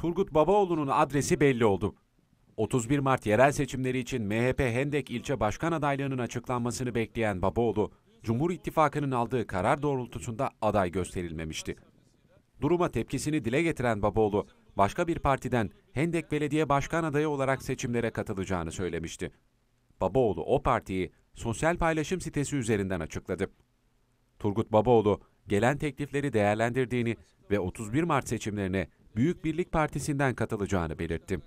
Turgut Babaoğlu'nun adresi belli oldu. 31 Mart yerel seçimleri için MHP Hendek ilçe başkan adaylığının açıklanmasını bekleyen Babaoğlu, Cumhur İttifakı'nın aldığı karar doğrultusunda aday gösterilmemişti. Duruma tepkisini dile getiren Babaoğlu, başka bir partiden Hendek Belediye Başkan adayı olarak seçimlere katılacağını söylemişti. Babaoğlu o partiyi sosyal paylaşım sitesi üzerinden açıkladı. Turgut Babaoğlu gelen teklifleri değerlendirdiğini ve 31 Mart seçimlerine Büyük Birlik Partisi'nden katılacağını belirtti.